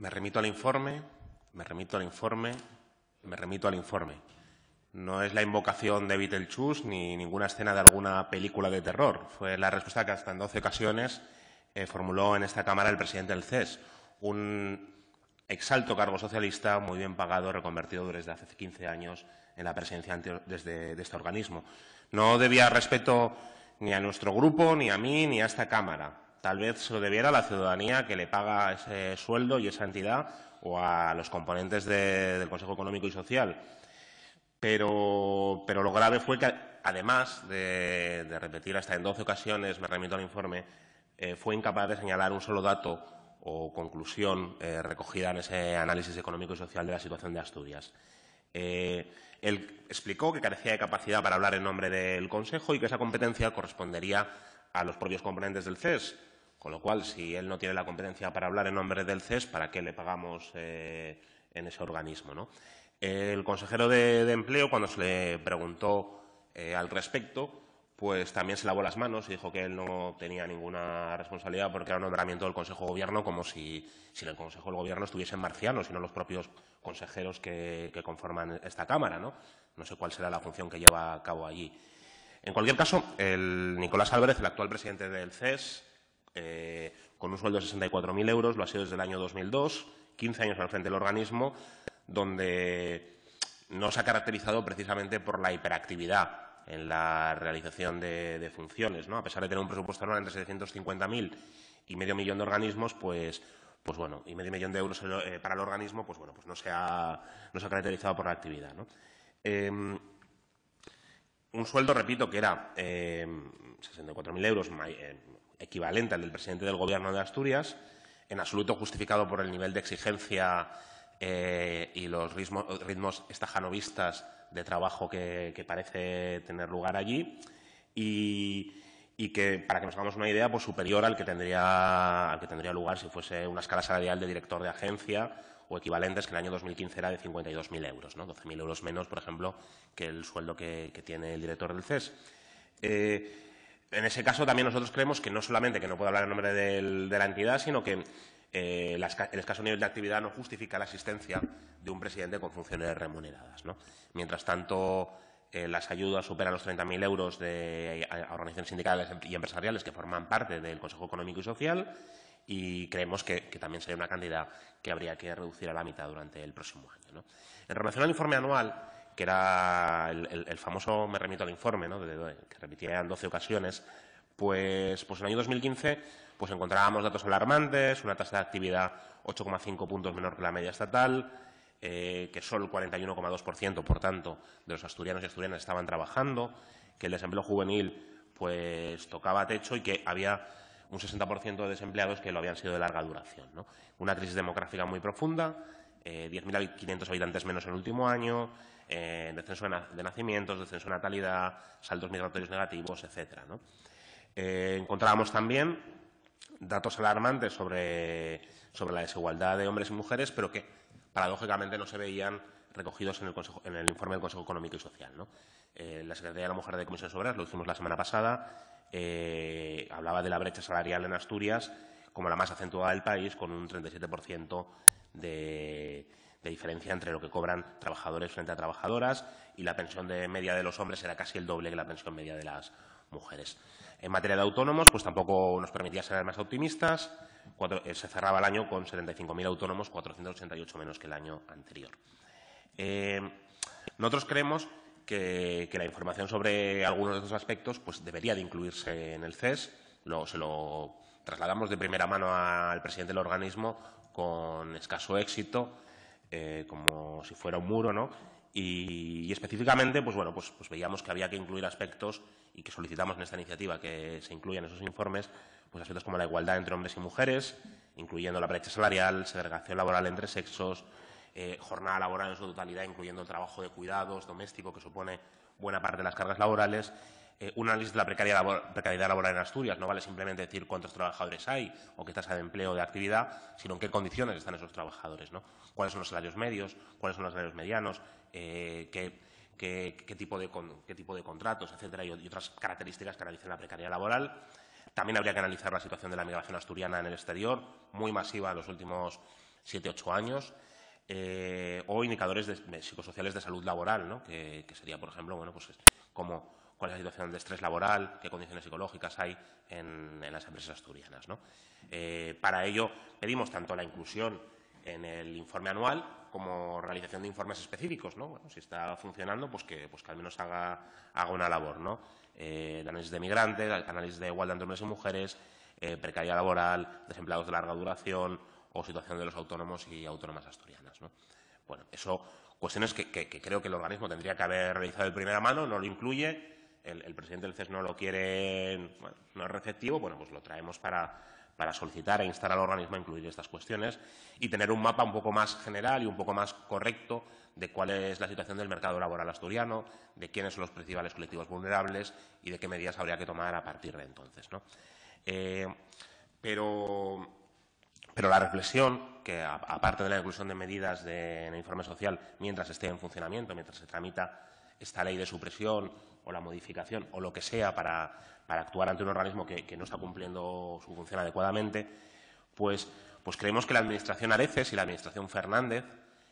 Me remito al informe, me remito al informe, me remito al informe. No es la invocación de Beetlejuice ni ninguna escena de alguna película de terror. Fue la respuesta que hasta en doce ocasiones eh, formuló en esta Cámara el presidente del CES, un exalto cargo socialista muy bien pagado, reconvertido desde hace 15 años en la presidencia de este organismo. No debía respeto ni a nuestro grupo, ni a mí, ni a esta Cámara. Tal vez se lo debiera a la ciudadanía que le paga ese sueldo y esa entidad o a los componentes del Consejo Económico y Social. Pero, lo grave fue que, además de, repetir hasta en doce ocasiones, me remito al informe, eh, fue incapaz de señalar un solo dato o conclusión eh, recogida en ese análisis económico y social de la situación de Asturias. Eh, él explicó que carecía de capacidad para hablar en nombre del Consejo y que esa competencia correspondería a los propios componentes del CES. Con lo cual, si él no tiene la competencia para hablar en nombre del CES, ¿para qué le pagamos eh, en ese organismo? El consejero de, Empleo, cuando se le preguntó eh, al respecto, pues también se lavó las manos y dijo que él no tenía ninguna responsabilidad porque era un nombramiento del Consejo de Gobierno como si, en el Consejo del Gobierno estuviesen marcianos y no los propios consejeros que, conforman esta Cámara. ¿no? no sé cuál será la función que lleva a cabo allí. En cualquier caso, el Nicolás Álvarez, el actual presidente del CES, eh, con un sueldo de 64.000 euros, lo ha sido desde el año 2002, 15 años al frente del organismo, donde no se ha caracterizado precisamente por la hiperactividad en la realización de, funciones. ¿no? A pesar de tener un presupuesto anual entre 750.000 y medio millón de organismos, pues, pues, bueno, y medio millón de euros eh, para el organismo, pues bueno, pues no se ha, caracterizado por la actividad. Em, un sueldo, repito, que era 64.000 eh, euros, equivalente al del presidente del Gobierno de Asturias, en absoluto justificado por el nivel de exigencia eh, y los ritmos estajanovistas de trabajo que, parece tener lugar allí y, que, para que nos hagamos una idea, pues superior al que, tendría, al que tendría lugar si fuese una escala salarial de director de agencia o equivalentes, que en el año 2015 era de 52.000 euros, ¿no? 12.000 euros menos, por ejemplo, que el sueldo que, tiene el director del CES. Eh, en ese caso también nosotros creemos que no solamente que no puede hablar en nombre de la entidad, sino que eh, el escaso nivel de actividad no justifica la existencia de un presidente con funciones remuneradas. Mientras tanto, eh, las ayudas superan los 30.000 euros de organizaciones sindicales em-, y empresariales que forman parte del Consejo Económico y Social y creemos que, también sería una cantidad que habría que reducir a la mitad durante el próximo año. En relación al informe anual, que era el, famoso, me remito al informe, que repetía en 12 ocasiones, pues, pues en el año 2015 pues encontrábamos datos alarmantes, una tasa de actividad 8,5 puntos menor que la media estatal, eh, que solo el 41,2%, por tanto, de los asturianos y asturianas estaban trabajando, que el desempleo juvenil pues tocaba techo y que había un 60% de desempleados que lo habían sido de larga duración. Una crisis demográfica muy profunda 10.500 eh, habitantes menos en el último año, eh, descenso de nacimientos, descenso de natalidad, saltos migratorios negativos, etc. Eh, encontrábamos también datos alarmantes sobre, la desigualdad de hombres y mujeres, pero que paradójicamente no se veían recogidos en el, informe del Consejo Económico y Social. la Secretaría de la Mujer de Comisiones Obreras, lo hicimos la semana pasada, hablaba de la brecha salarial en Asturias como la más acentuada del país, con un 37% de, diferencia entre lo que cobran trabajadores frente a trabajadoras y la pensión de media de los hombres era casi el doble que la pensión media de las mujeres. En materia de autónomos, pues tampoco nos permitía ser más optimistas. Eh, se cerraba el año con 75.000 autónomos, 488 menos que el año anterior. Eh, nosotros creemos que, la información sobre algunos de estos aspectos pues debería de incluirse en el CES. se lo trasladamos de primera mano al presidente del organismo con escaso éxito, eh, como si fuera un muro, ¿no? Y, específicamente, pues bueno, pues, pues, veíamos que había que incluir aspectos y que solicitamos en esta iniciativa que se incluyan esos informes, pues aspectos como la igualdad entre hombres y mujeres, incluyendo la brecha salarial, segregación laboral entre sexos, eh, jornada laboral en su totalidad, incluyendo el trabajo de cuidados doméstico que supone buena parte de las cargas laborales eh, un análisis de la precariedad, laboral en Asturias. No vale simplemente decir cuántos trabajadores hay o qué tasa de empleo o de actividad, sino en qué condiciones están esos trabajadores. ¿no? ¿Cuáles son los salarios medios? ¿Cuáles son los salarios medianos? Eh, qué, tipo de, ¿Qué tipo de contratos, etcétera? Y, otras características que analicen la precariedad laboral. También habría que analizar la situación de la migración asturiana en el exterior, muy masiva en los últimos siete, ocho años. Eh, o indicadores psicosociales de salud laboral, ¿no? que, que, sería, por ejemplo, bueno, pues como cuál es la situación de estrés laboral, qué condiciones psicológicas hay en, las empresas asturianas. Eh, para ello pedimos tanto la inclusión en el informe anual como realización de informes específicos. ¿no? si está funcionando, pues que, pues que al menos haga, una labor. ¿no? Eh, el análisis de migrantes, el análisis de igualdad entre hombres y mujeres, eh, precariedad laboral, desempleados de larga duración o situación de los autónomos y autónomas asturianas. Bueno, eso cuestiones que creo que el organismo tendría que haber realizado de primera mano, no lo incluye, el, presidente del CES no lo quiere, no es receptivo, bueno, pues lo traemos para, para solicitar e instar al organismo a incluir estas cuestiones y tener un mapa un poco más general y un poco más correcto de cuál es la situación del mercado laboral asturiano, de quiénes son los principales colectivos vulnerables y de qué medidas habría que tomar a partir de entonces. ¿no? Eh, pero, la reflexión, que aparte de la inclusión de medidas en el informe social, mientras esté en funcionamiento, mientras se tramita esta ley de supresión o la modificación o lo que sea para, para actuar ante un organismo que, no está cumpliendo su función adecuadamente, pues, pues, creemos que la Administración Areces y la Administración Fernández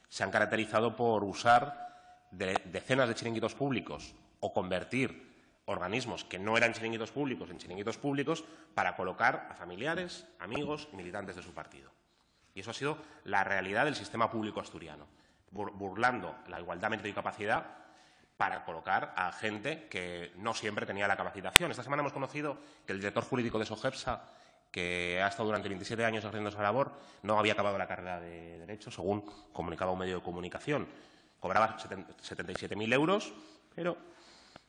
se han caracterizado por usar decenas de chiringuitos públicos o convertir organismos que no eran chiringuitos públicos en chiringuitos públicos para colocar a familiares, amigos y militantes de su partido. Y eso ha sido la realidad del sistema público asturiano, burlando la igualdad, mérito y capacidad para colocar a gente que no siempre tenía la capacitación. Esta semana hemos conocido que el director jurídico de SOGEPSA, que ha estado durante 27 años haciendo esa labor, no había acabado la carrera de Derecho, según comunicaba un medio de comunicación. Cobraba 77.000 euros, pero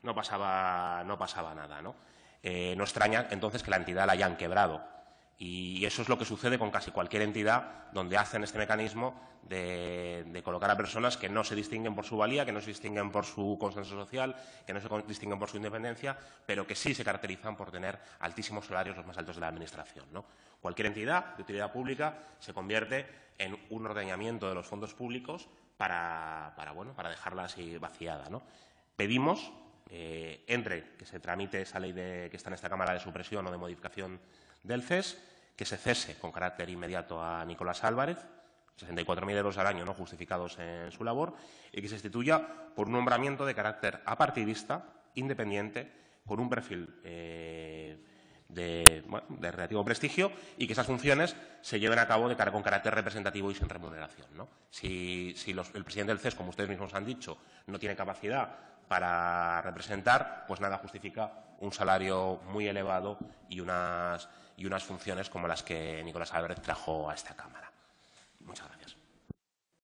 no pasaba, nada. Eh, no extraña entonces que la entidad la hayan quebrado. Y eso es lo que sucede con casi cualquier entidad donde hacen este mecanismo de, colocar a personas que no se distinguen por su valía, que no se distinguen por su consenso social, que no se distinguen por su independencia, pero que sí se caracterizan por tener altísimos salarios los más altos de la Administración. ¿no? Cualquier entidad de utilidad pública se convierte en un ordeñamiento de los fondos públicos para, bueno, para dejarla así vaciada. ¿no? Pedimos, eh, entre que se tramite esa ley que está en esta Cámara de supresión o de modificación del CES, que se cese con carácter inmediato a Nicolás Álvarez, 64.000 euros al año no justificados en su labor, y que se instituya por un nombramiento de carácter apartidista, independiente, con un perfil eh, de, relativo prestigio y que esas funciones se lleven a cabo de cara, con carácter representativo y sin remuneración. Si, el presidente del CES, como ustedes mismos han dicho, no tiene capacidad para representar, pues nada justifica un salario muy elevado y unas, funciones como las que Nicolás Álvarez trajo a esta Cámara. Muchas gracias.